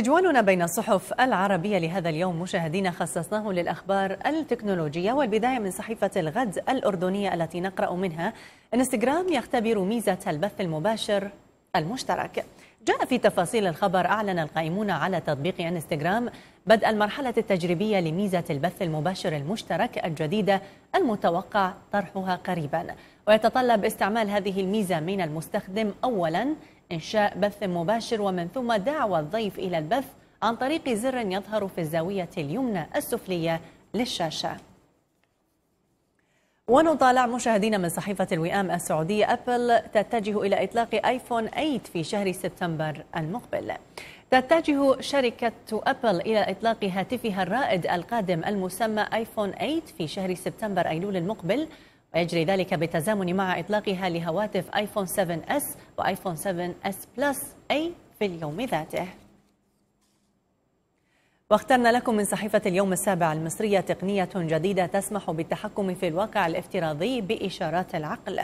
تجوالنا بين الصحف العربية لهذا اليوم مشاهدينا خصصناه للأخبار التكنولوجية والبداية من صحيفة الغد الأردنية التي نقرأ منها انستغرام يختبر ميزة البث المباشر المشترك جاء في تفاصيل الخبر أعلن القائمون على تطبيق انستغرام بدء المرحلة التجريبية لميزة البث المباشر المشترك الجديدة المتوقع طرحها قريبا ويتطلب استعمال هذه الميزة من المستخدم أولا إنشاء بث مباشر ومن ثم دعوة الضيف إلى البث عن طريق زر يظهر في الزاوية اليمنى السفلية للشاشة ونطالع مشاهدينا من صحيفة الوئام السعودية أبل تتجه إلى إطلاق آيفون 8 في شهر سبتمبر المقبل تتجه شركة أبل إلى إطلاق هاتفها الرائد القادم المسمى آيفون 8 في شهر سبتمبر أيلول المقبل ويجري ذلك بالتزامن مع إطلاقها لهواتف آيفون 7 اس وآيفون 7 اس بلس أي في اليوم ذاته واخترنا لكم من صحيفة اليوم السابع المصرية تقنية جديدة تسمح بالتحكم في الواقع الافتراضي بإشارات العقل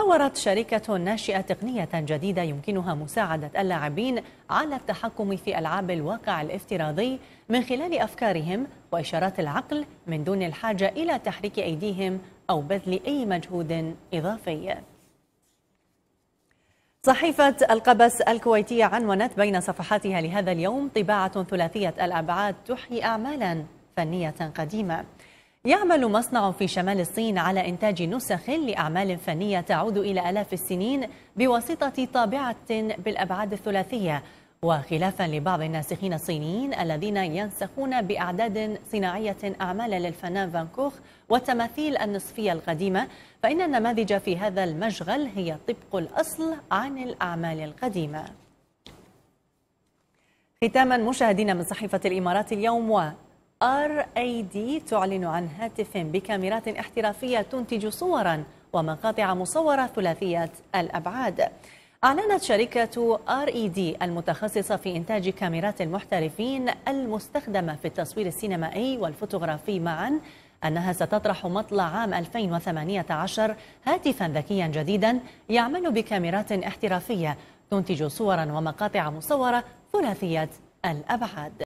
طورت شركة ناشئة تقنية جديدة يمكنها مساعدة اللاعبين على التحكم في ألعاب الواقع الافتراضي من خلال أفكارهم وإشارات العقل من دون الحاجة إلى تحريك أيديهم أو بذل أي مجهود إضافي. صحيفة القبس الكويتية عنونت بين صفحاتها لهذا اليوم طباعة ثلاثية الأبعاد تحيي أعمالا فنية قديمة يعمل مصنع في شمال الصين على إنتاج نسخ لأعمال فنية تعود إلى آلاف السنين بواسطة طابعة بالأبعاد الثلاثية وخلافا لبعض الناسخين الصينيين الذين ينسخون بأعداد صناعية أعمال للفنان فانكوخ والتماثيل النصفية القديمة فإن النماذج في هذا المشغل هي طبق الأصل عن الأعمال القديمة ختاما مشاهدينا من صحيفة الإمارات اليوم و... ار اي دي تعلن عن هاتف بكاميرات احترافيه تنتج صورا ومقاطع مصوره ثلاثيه الابعاد. أعلنت شركة آر إي دي المتخصصة في إنتاج كاميرات المحترفين المستخدمة في التصوير السينمائي والفوتوغرافي معا أنها ستطرح مطلع عام 2018 هاتفا ذكيا جديدا يعمل بكاميرات احترافية تنتج صورا ومقاطع مصورة ثلاثية الأبعاد